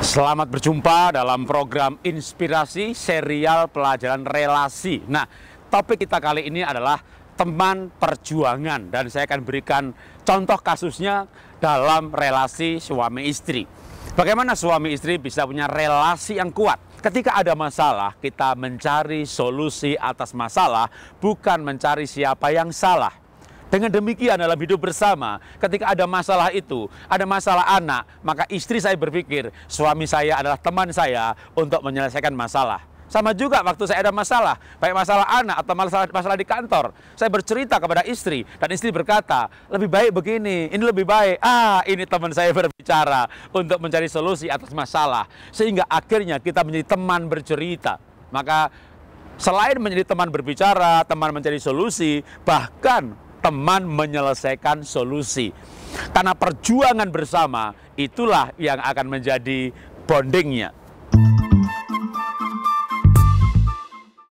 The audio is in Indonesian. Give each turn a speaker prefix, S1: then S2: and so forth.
S1: Selamat berjumpa dalam program Inspirasi Serial Pelajaran Relasi. Nah, topik kita kali ini adalah teman perjuangan dan saya akan berikan contoh kasusnya dalam relasi suami istri. Bagaimana suami istri bisa punya relasi yang kuat? Ketika ada masalah, kita mencari solusi atas masalah, bukan mencari siapa yang salah. Dengan demikian dalam hidup bersama, ketika ada masalah itu, ada masalah anak, maka istri saya berpikir, suami saya adalah teman saya untuk menyelesaikan masalah. Sama juga waktu saya ada masalah, baik masalah anak atau masalah, masalah di kantor. Saya bercerita kepada istri, dan istri berkata, lebih baik begini, ini lebih baik. Ah, ini teman saya berbicara untuk mencari solusi atas masalah. Sehingga akhirnya kita menjadi teman bercerita. Maka selain menjadi teman berbicara, teman mencari solusi, bahkan teman menyelesaikan solusi. Karena perjuangan bersama itulah yang akan menjadi bondingnya.